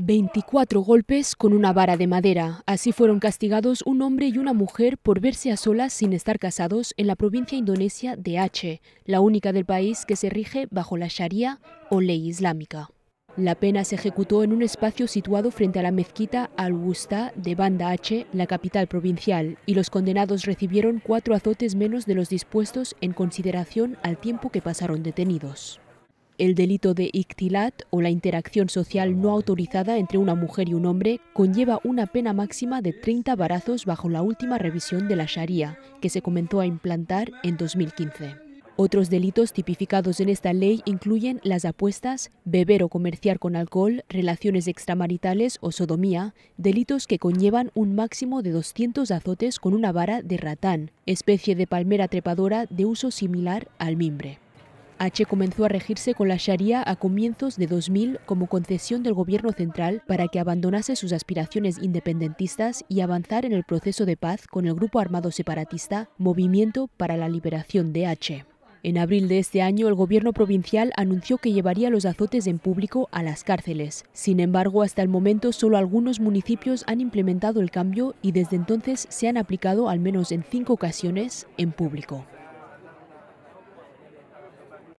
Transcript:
24 golpes con una vara de madera. Así fueron castigados un hombre y una mujer por verse a solas sin estar casados en la provincia indonesia de Aceh, la única del país que se rige bajo la Sharia o ley islámica. La pena se ejecutó en un espacio situado frente a la mezquita Al-Wusta de Banda Aceh, la capital provincial, y los condenados recibieron cuatro azotes menos de los dispuestos en consideración al tiempo que pasaron detenidos. El delito de ictilat o la interacción social no autorizada entre una mujer y un hombre conlleva una pena máxima de 30 barazos bajo la última revisión de la Sharia, que se comenzó a implantar en 2015. Otros delitos tipificados en esta ley incluyen las apuestas, beber o comerciar con alcohol, relaciones extramaritales o sodomía, delitos que conllevan un máximo de 200 azotes con una vara de ratán, especie de palmera trepadora de uso similar al mimbre. H comenzó a regirse con la Sharia a comienzos de 2000 como concesión del gobierno central para que abandonase sus aspiraciones independentistas y avanzar en el proceso de paz con el grupo armado separatista Movimiento para la Liberación de H. En abril de este año, el gobierno provincial anunció que llevaría los azotes en público a las cárceles. Sin embargo, hasta el momento solo algunos municipios han implementado el cambio y desde entonces se han aplicado al menos en cinco ocasiones en público.